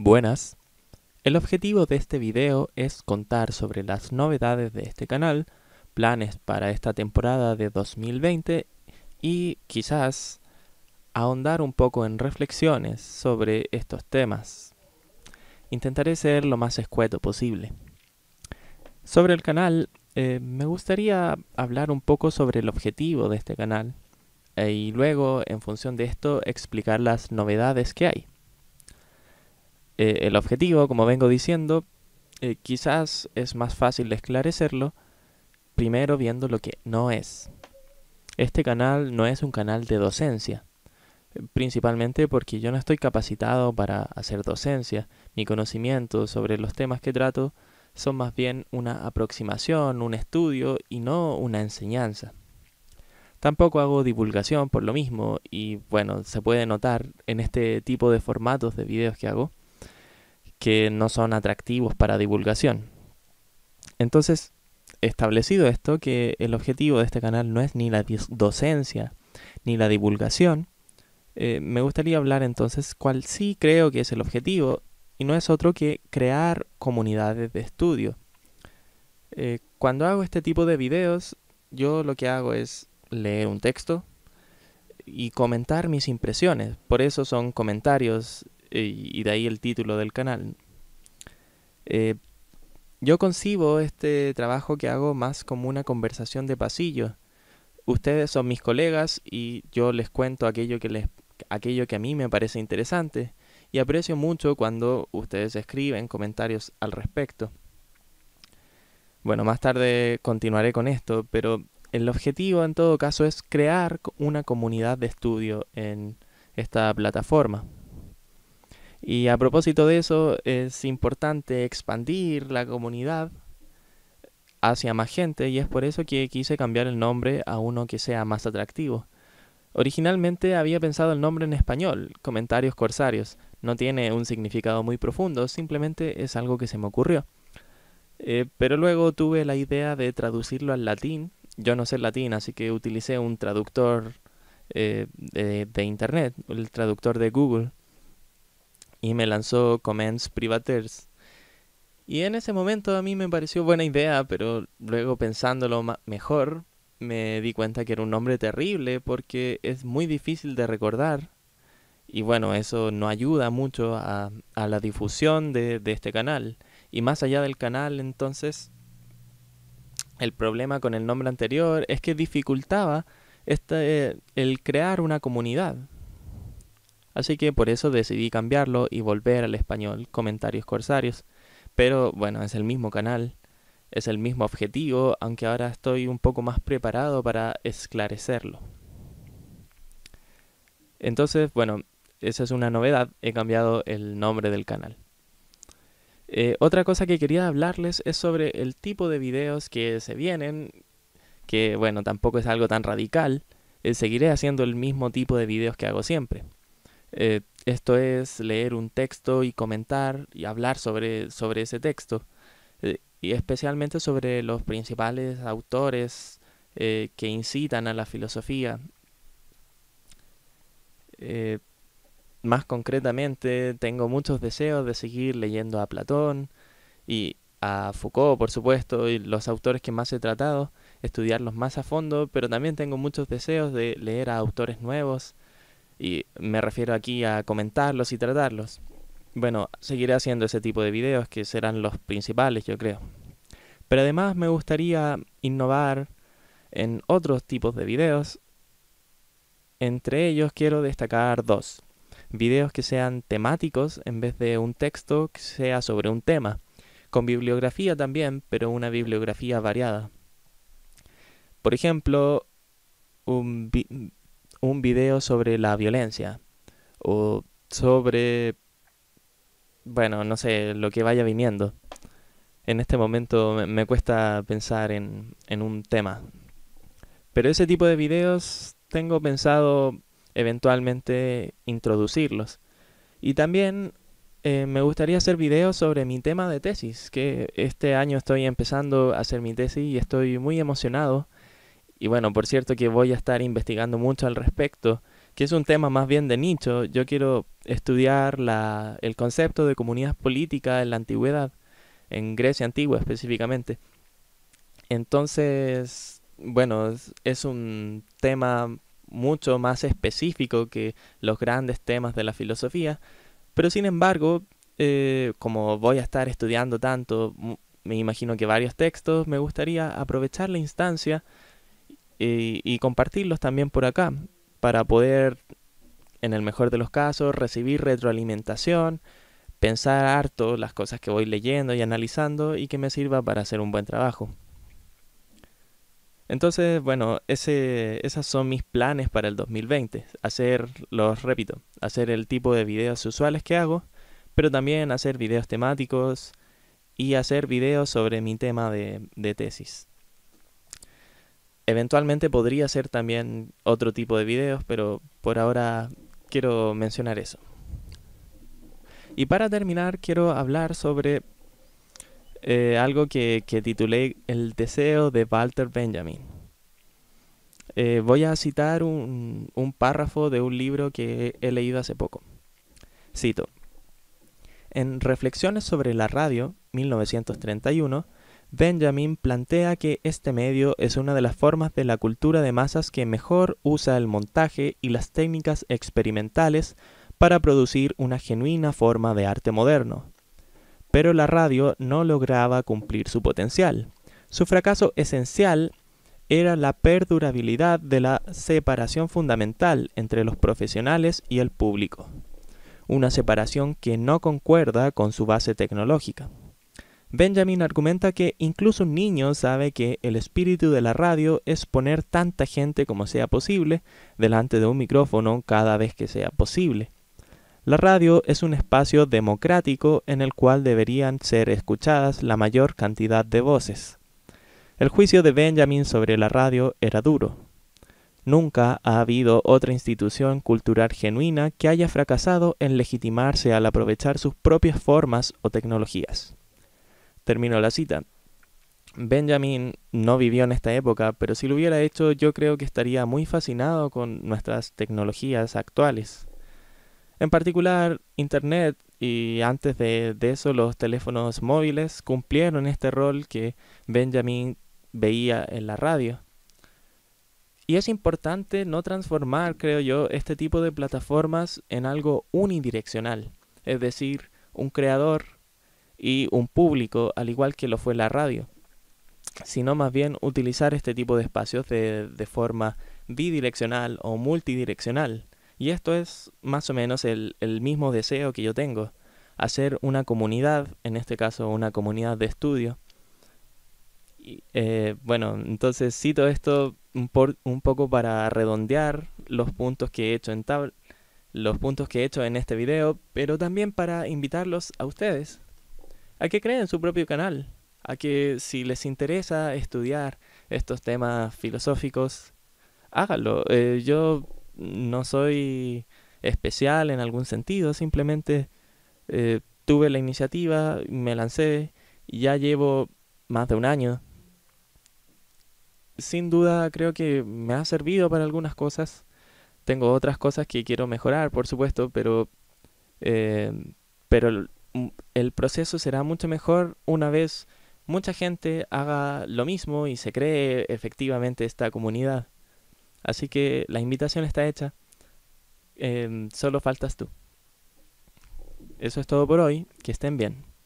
Buenas. El objetivo de este video es contar sobre las novedades de este canal, planes para esta temporada de 2020 y quizás ahondar un poco en reflexiones sobre estos temas. Intentaré ser lo más escueto posible. Sobre el canal, eh, me gustaría hablar un poco sobre el objetivo de este canal eh, y luego, en función de esto, explicar las novedades que hay. Eh, el objetivo, como vengo diciendo, eh, quizás es más fácil esclarecerlo primero viendo lo que no es. Este canal no es un canal de docencia, principalmente porque yo no estoy capacitado para hacer docencia. Mi conocimiento sobre los temas que trato son más bien una aproximación, un estudio y no una enseñanza. Tampoco hago divulgación por lo mismo y bueno, se puede notar en este tipo de formatos de videos que hago que no son atractivos para divulgación. Entonces, establecido esto, que el objetivo de este canal no es ni la docencia ni la divulgación, eh, me gustaría hablar entonces cuál sí creo que es el objetivo y no es otro que crear comunidades de estudio. Eh, cuando hago este tipo de videos, yo lo que hago es leer un texto y comentar mis impresiones. Por eso son comentarios y, de ahí el título del canal, eh, yo concibo este trabajo que hago más como una conversación de pasillo. Ustedes son mis colegas y yo les cuento aquello que a mí me parece interesante y aprecio mucho cuando ustedes escriben comentarios al respecto. Bueno, más tarde continuaré con esto, pero el objetivo en todo caso es crear una comunidad de estudio en esta plataforma. Y a propósito de eso, es importante expandir la comunidad hacia más gente y es por eso que quise cambiar el nombre a uno que sea más atractivo. Originalmente había pensado el nombre en español, Comentarios Corsarios. No tiene un significado muy profundo, simplemente es algo que se me ocurrió. Eh, pero luego tuve la idea de traducirlo al latín. Yo no sé latín, así que utilicé un traductor eh, de Internet, el traductor de Google y me lanzó Comments Privaters Y en ese momento a mí me pareció buena idea, pero luego pensándolo mejor, me di cuenta que era un nombre terrible porque es muy difícil de recordar. Y bueno, eso no ayuda mucho a, la difusión de, este canal. Y más allá del canal, entonces, el problema con el nombre anterior es que dificultaba este, el crear una comunidad así que por eso decidí cambiarlo y volver al español Comentarios Corsarios. Pero bueno, es el mismo canal, es el mismo objetivo, aunque ahora estoy un poco más preparado para esclarecerlo. Entonces, bueno, esa es una novedad, he cambiado el nombre del canal. Eh, otra cosa que quería hablarles es sobre el tipo de videos que se vienen, que bueno, tampoco es algo tan radical, eh, seguiré haciendo el mismo tipo de videos que hago siempre. Eh, esto es leer un texto y comentar y hablar sobre, ese texto, eh, y especialmente sobre los principales autores eh, que incitan a la filosofía. más concretamente, tengo muchos deseos de seguir leyendo a Platón y a Foucault, por supuesto, y los autores que más he tratado, estudiarlos más a fondo, pero también tengo muchos deseos de leer a autores nuevos, y me refiero aquí a comentarlos y tratarlos. Bueno, seguiré haciendo ese tipo de videos que serán los principales, yo creo. Pero además me gustaría innovar en otros tipos de videos. Entre ellos quiero destacar dos. Videos que sean temáticos en vez de un texto que sea sobre un tema. Con bibliografía también, pero una bibliografía variada. Por ejemplo, un un video sobre la violencia o sobre, bueno, no sé, lo que vaya viniendo. En este momento me, cuesta pensar en, un tema. Pero ese tipo de videos tengo pensado eventualmente introducirlos. Y también eh, me gustaría hacer videos sobre mi tema de tesis, que este año estoy empezando a hacer mi tesis y estoy muy emocionado y bueno, por cierto que voy a estar investigando mucho al respecto, que es un tema más bien de nicho. Yo quiero estudiar la, el concepto de comunidad política en la antigüedad, en Grecia antigua específicamente. Entonces, bueno, es un tema mucho más específico que los grandes temas de la filosofía, pero sin embargo, eh, como voy a estar estudiando tanto, me imagino que varios textos, me gustaría aprovechar la instancia y, compartirlos también por acá para poder, en el mejor de los casos, recibir retroalimentación, pensar harto las cosas que voy leyendo y analizando y que me sirva para hacer un buen trabajo. Entonces, bueno, ese, esos son mis planes para el 2020. Hacer, los repito, hacer el tipo de videos usuales que hago, pero también hacer videos temáticos y hacer videos sobre mi tema de tesis. Eventualmente podría ser también otro tipo de videos, pero por ahora quiero mencionar eso. Y para terminar, quiero hablar sobre eh, algo que, titulé El deseo de Walter Benjamin. Eh, voy a citar un, un párrafo de un libro que he leído hace poco. Cito. En Reflexiones sobre la radio, 1931, Benjamin plantea que este medio es una de las formas de la cultura de masas que mejor usa el montaje y las técnicas experimentales para producir una genuina forma de arte moderno. Pero la radio no lograba cumplir su potencial. Su fracaso esencial era la perdurabilidad de la separación fundamental entre los profesionales y el público, una separación que no concuerda con su base tecnológica. Benjamin argumenta que incluso un niño sabe que el espíritu de la radio es poner tanta gente como sea posible delante de un micrófono cada vez que sea posible. La radio es un espacio democrático en el cual deberían ser escuchadas la mayor cantidad de voces. El juicio de Benjamin sobre la radio era duro. Nunca ha habido otra institución cultural genuina que haya fracasado en legitimarse al aprovechar sus propias formas o tecnologías. Termino la cita. Benjamin no vivió en esta época, pero si lo hubiera hecho yo creo que estaría muy fascinado con nuestras tecnologías actuales. En particular, Internet y antes de, eso los teléfonos móviles cumplieron este rol que Benjamin veía en la radio. Y es importante no transformar, creo yo, este tipo de plataformas en algo unidireccional, es decir, un creador y un público, al igual que lo fue la radio, sino más bien utilizar este tipo de espacios de, forma bidireccional o multidireccional. Y esto es más o menos el, mismo deseo que yo tengo, hacer una comunidad, en este caso una comunidad de estudio, eh, bueno, entonces cito esto un, poco para redondear los puntos que he hecho en los puntos que he hecho en este video, pero también para invitarlos a ustedes a que creen su propio canal, a que si les interesa estudiar estos temas filosóficos, háganlo. Eh, yo no soy especial en algún sentido, simplemente eh, tuve la iniciativa, me lancé ya llevo más de un año. Sin duda creo que me ha servido para algunas cosas. Tengo otras cosas que quiero mejorar, por supuesto, pero, eh, pero el proceso será mucho mejor una vez mucha gente haga lo mismo y se cree efectivamente esta comunidad. Así que la invitación está hecha. Em, solo faltas tú. Eso es todo por hoy. Que estén bien.